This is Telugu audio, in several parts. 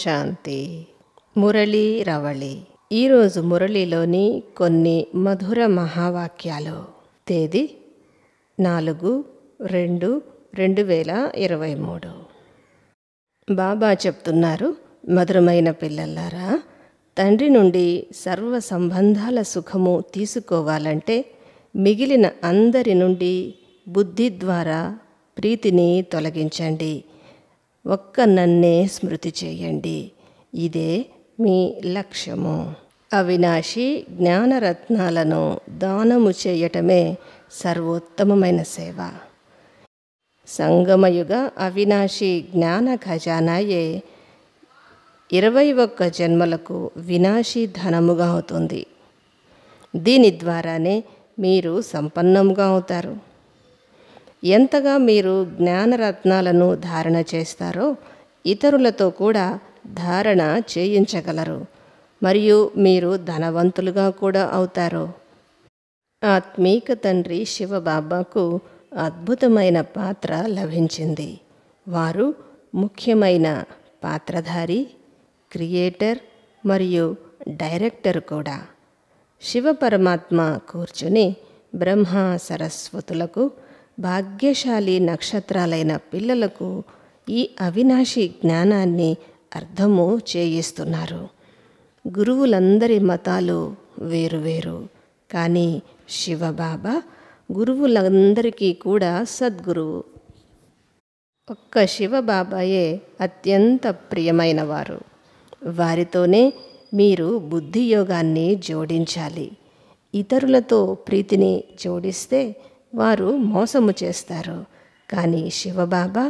శాంతి మురళి రవళి ఈరోజు మురళిలోని కొన్ని మధుర మహావాక్యాలు తేదీ నాలుగు రెండు రెండు వేల ఇరవై మూడు బాబా చెప్తున్నారు మధురమైన పిల్లలారా తండ్రి నుండి సర్వ సంబంధాల సుఖము తీసుకోవాలంటే మిగిలిన అందరి నుండి బుద్ధి ద్వారా ప్రీతిని తొలగించండి ఒక్క నన్నే స్మృతి చేయండి ఇదే మీ లక్ష్యము అవినాశి జ్ఞానరత్నాలను దానము చేయటమే సర్వోత్తమమైన సేవ సంగమయుగ అవినాశి జ్ఞాన ఖజానాయే ఇరవై ఒక్క జన్మలకు వినాశి ధనముగా అవుతుంది దీని ద్వారానే మీరు సంపన్నముగా అవుతారు ఎంతగా మీరు జ్ఞానరత్నాలను ధారణ చేస్తారో ఇతరులతో కూడా ధారణ చేయించగలరు మరియు మీరు ధనవంతులుగా కూడా అవుతారు ఆత్మీక తండ్రి శివబాబాకు అద్భుతమైన పాత్ర లభించింది వారు ముఖ్యమైన పాత్రధారి క్రియేటర్ మరియు డైరెక్టర్ కూడా శివ పరమాత్మ కూర్చుని బ్రహ్మ సరస్వతులకు భాగ్యశాలి నక్షత్రాలైన పిల్లలకు ఈ అవినాశి జ్ఞానాన్ని అర్థము చేయిస్తున్నారు గురువులందరి మతాలు వేరువేరు కానీ శివబాబా గురువులందరికీ కూడా సద్గురువు ఒక్క శివబాబాయే అత్యంత ప్రియమైన వారు వారితోనే మీరు బుద్ధి యోగాన్ని జోడించాలి ఇతరులతో ప్రీతిని జోడిస్తే వారు మోసము చేస్తారు కానీ శివబాబా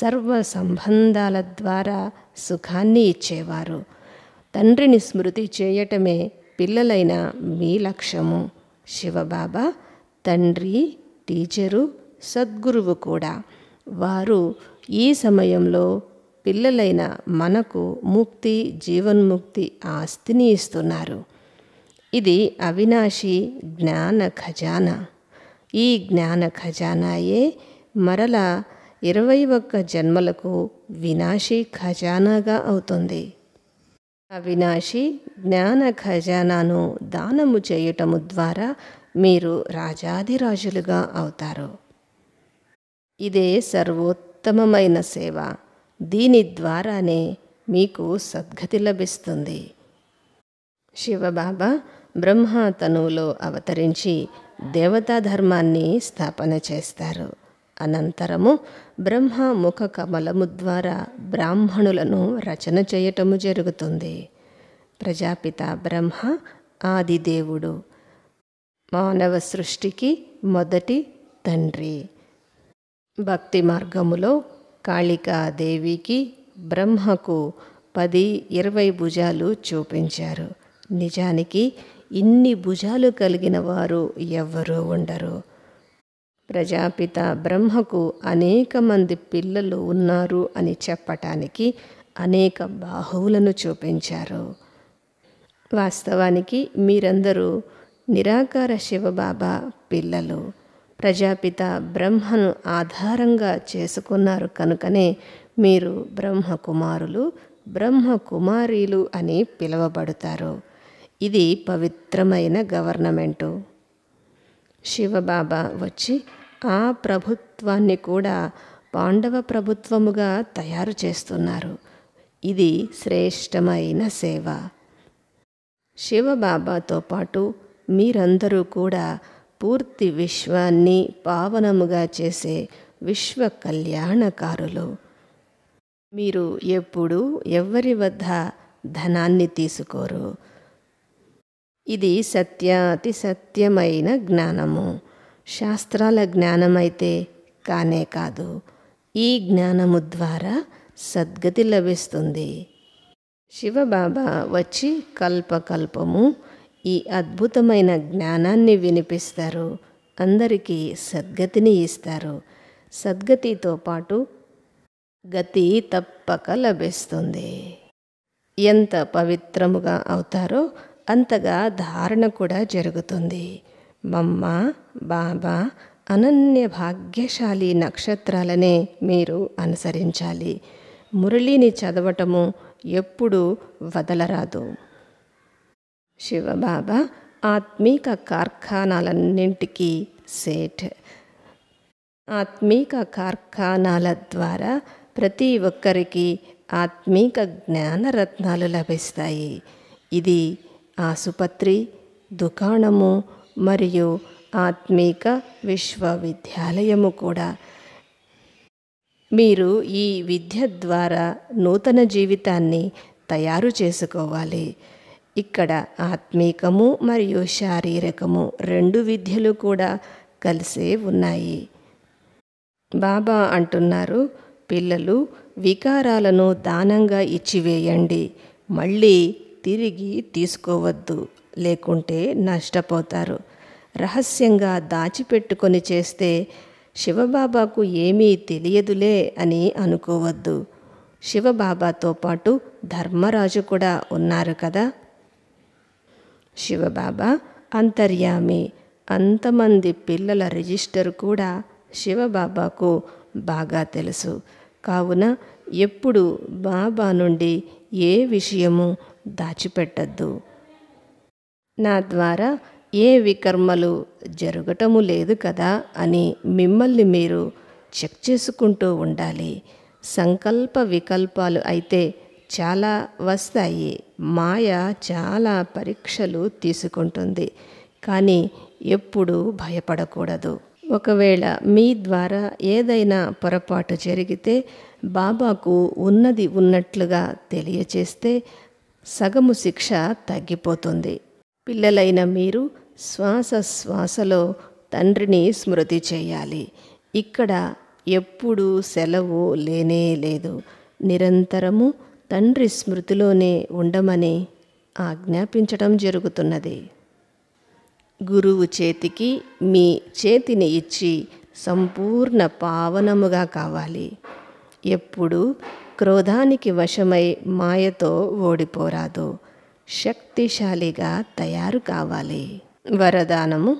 సర్వ సంబంధాల ద్వారా సుఖాన్ని ఇచ్చేవారు తండ్రిని స్మృతి చేయటమే పిల్లలైన మీ లక్ష్యము శివబాబా తండ్రి టీచరు సద్గురువు కూడా వారు ఈ సమయంలో పిల్లలైన మనకు ముక్తి జీవన్ముక్తి ఆస్తిని ఇస్తున్నారు ఇది అవినాశి జ్ఞాన ఖజానా ఈ జ్ఞాన ఖజానాయే మరల ఇరవై ఒక్క జన్మలకు వినాశి ఖజానాగా అవుతుంది అవినాశి జ్ఞాన ఖజానాను దానము చేయటము ద్వారా మీరు రాజాదిరాజులుగా అవుతారు ఇదే సర్వోత్తమమైన సేవ దీని ద్వారానే మీకు సద్గతి లభిస్తుంది శివబాబా బ్రహ్మ తనువులో అవతరించి దేవతా ధర్మాన్ని స్థాపన చేస్తారు అనంతరము బ్రహ్మ ముఖ కమలము ద్వారా బ్రాహ్మణులను రచన చేయటము జరుగుతుంది ప్రజాపిత బ్రహ్మ ఆదిదేవుడు మానవ సృష్టికి మొదటి తండ్రి భక్తి మార్గములో కాళికాదేవికి బ్రహ్మకు పది ఇరవై భుజాలు చూపించారు నిజానికి ఇన్ని భుజాలు కలిగిన వారు ఎవ్వరూ ఉండరు ప్రజాపిత బ్రహ్మకు అనేక మంది పిల్లలు ఉన్నారు అని చెప్పటానికి అనేక బాహువులను చూపించారు వాస్తవానికి మీరందరూ నిరాకార శివబాబా పిల్లలు ప్రజాపిత బ్రహ్మను ఆధారంగా చేసుకున్నారు కనుకనే మీరు బ్రహ్మ కుమారులు బ్రహ్మ కుమారీలు అని పిలువబడతారు ఇది పవిత్రమైన గవర్నమెంటు శివబాబా వచ్చి ఆ ప్రభుత్వాన్ని కూడా పాండవ ప్రభుత్వముగా తయారు చేస్తున్నారు ఇది శ్రేష్టమైన సేవ శివబాబాతో పాటు మీరందరూ కూడా పూర్తి విశ్వాన్ని పావనముగా చేసే విశ్వ కళ్యాణకారులు మీరు ఎప్పుడూ ఎవరి వద్ద ధనాన్ని తీసుకోరు ఇది సత్య అతి సత్యమైన జ్ఞానము శాస్త్రాల జ్ఞానమైతే కానే కాదు ఈ జ్ఞానము ద్వారా సద్గతి లభిస్తుంది శివబాబా వచ్చి కల్పకల్పము ఈ అద్భుతమైన జ్ఞానాన్ని వినిపిస్తారు అందరికీ సద్గతిని ఇస్తారు సద్గతితో పాటు గతి తప్పక లభిస్తుంది ఎంత పవిత్రముగా అవుతారో అంతగా ధారణ కూడా జరుగుతుంది మమ్మ బాబా అనన్య భాగ్యశాలి నక్షత్రాలనే మీరు అనుసరించాలి మురళిని చదవటము ఎప్పుడూ వదలరాదు శివబాబా ఆత్మీక కార్ఖానాలన్నింటికీ సేట్ ఆత్మీక కార్ఖానాల ద్వారా ప్రతి ఒక్కరికి ఆత్మీక జ్ఞానరత్నాలు లభిస్తాయి ఇది ఆసుపత్రి దుకాణము మరియు ఆత్మీక విశ్వవిద్యాలయము కూడా మీరు ఈ విద్య ద్వారా నూతన జీవితాన్ని తయారు చేసుకోవాలి ఇక్కడ ఆత్మీకము మరియు శారీరకము రెండు విద్యలు కూడా కలిసే ఉన్నాయి బాబా అంటున్నారు పిల్లలు వికారాలను దానంగా ఇచ్చివేయండి మళ్ళీ తిరిగి తీసుకోవద్దు లేకుంటే నష్టపోతారు రహస్యంగా దాచిపెట్టుకొని చేస్తే శివబాబాకు ఏమీ తెలియదులే అని అనుకోవద్దు శివబాబాతో పాటు ధర్మరాజు కూడా ఉన్నారు కదా శివబాబా అంతర్యామి అంతమంది పిల్లల రిజిస్టర్ కూడా శివబాబాకు బాగా తెలుసు కావున ఎప్పుడు బాబా నుండి ఏ విషయము దాచిపెట్టద్దు నా ద్వారా ఏ వికర్మలు జరగటము లేదు కదా అని మిమ్మల్ని మీరు చెక్ చేసుకుంటూ ఉండాలి సంకల్ప వికల్పాలు అయితే చాలా వస్తాయి మాయ చాలా పరీక్షలు తీసుకుంటుంది కానీ ఎప్పుడూ భయపడకూడదు ఒకవేళ మీ ద్వారా ఏదైనా పొరపాటు జరిగితే బాబాకు ఉన్నది ఉన్నట్లుగా తెలియచేస్తే సగము శిక్ష తగ్గిపోతుంది పిల్లలైన మీరు శ్వాస శ్వాసలో తండ్రిని స్మృతి చేయాలి ఇక్కడ ఎప్పుడూ సెలవు లేనే లేదు నిరంతరము తండ్రి స్మృతిలోనే ఉండమని ఆజ్ఞాపించడం జరుగుతున్నది గురువు చేతికి మీ చేతిని ఇచ్చి సంపూర్ణ పావనముగా కావాలి ఎప్పుడు క్రోధానికి వశమై మాయతో ఓడిపోరాదు శక్తిశాలిగా తయారు కావాలి వరదానము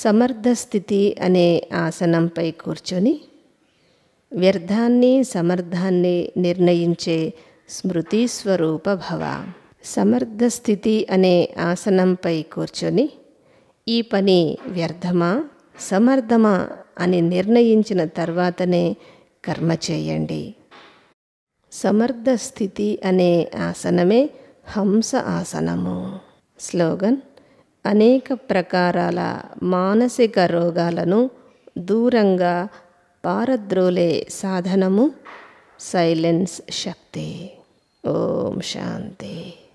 సమర్థ స్థితి అనే ఆసనంపై కూర్చొని వ్యర్థాన్ని సమర్థాన్ని నిర్ణయించే స్మృతి స్వరూప భవ సమర్థ స్థితి అనే ఆసనంపై కూర్చొని ఈ పని వ్యర్థమా సమర్థమా అని నిర్ణయించిన తర్వాతనే కర్మ చేయండి సమర్థ స్థితి అనే ఆసనమే హంస ఆసనము స్లోగన్ అనేక ప్రకారాల మానసిక రోగాలను దూరంగా పారద్రోలే సాధనము సైలెన్స్ శక్తి ఓం శాంతి